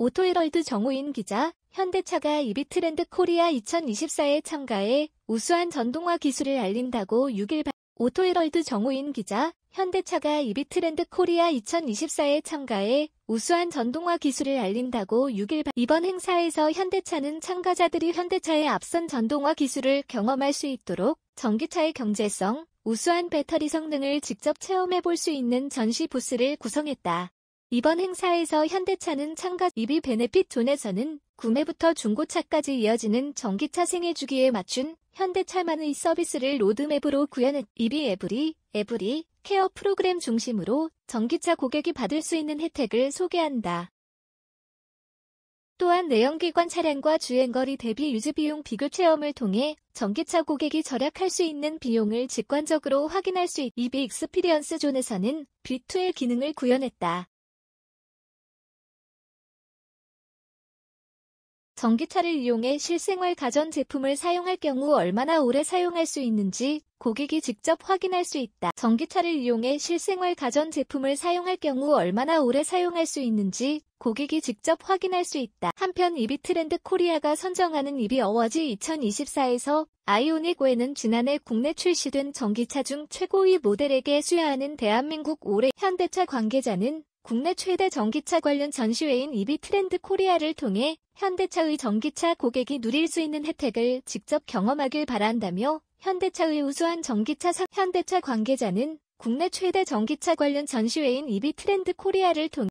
오토헤럴드 정우인 기자, 현대차가 EV 트렌드 코리아 2024에 참가해 우수한 전동화 기술을 알린다고 6일 발... 오토헤럴드 정우인 기자, 현대차가 EV 트렌드 코리아 2024에 참가해 우수한 전동화 기술을 알린다고 6일 발... 이번 행사에서 현대차는 참가자들이 현대차의 앞선 전동화 기술을 경험할 수 있도록 전기차의 경제성, 우수한 배터리 성능을 직접 체험해 볼 수 있는 전시 부스를 구성했다. 이번 행사에서 현대차는 참가 EV 베네핏 존에서는 구매부터 중고차까지 이어지는 전기차 생애 주기에 맞춘 현대차만의 서비스를 로드맵으로 구현한 EV 에브리, 에브리 케어 프로그램 중심으로 전기차 고객이 받을 수 있는 혜택을 소개한다. 또한 내연기관 차량과 주행거리 대비 유지비용 비교 체험을 통해 전기차 고객이 절약할 수 있는 비용을 직관적으로 확인할 수있 EV 익스피리언스 존에서는 B2의 기능을 구현했다. 전기차를 이용해 실생활 가전제품을 사용할 경우 얼마나 오래 사용할 수 있는지 고객이 직접 확인할 수 있다. 전기차를 이용해 실생활 가전제품을 사용할 경우 얼마나 오래 사용할 수 있는지 고객이 직접 확인할 수 있다. 한편 이비 트렌드 코리아가 선정하는 이비 어워즈 2024에서 아이오닉 5에는 지난해 국내 출시된 전기차 중 최고위 모델에게 수여하는 대한민국 올해 현대차 관계자는 국내 최대 전기차 관련 전시회인 e 비 트렌드 코리아를 통해 현대차의 전기차 고객이 누릴 수 있는 혜택을 직접 경험하길 바란다며 현대차의 우수한 전기차 상 현대차 관계자는 국내 최대 전기차 관련 전시회인 e 비 트렌드 코리아를 통해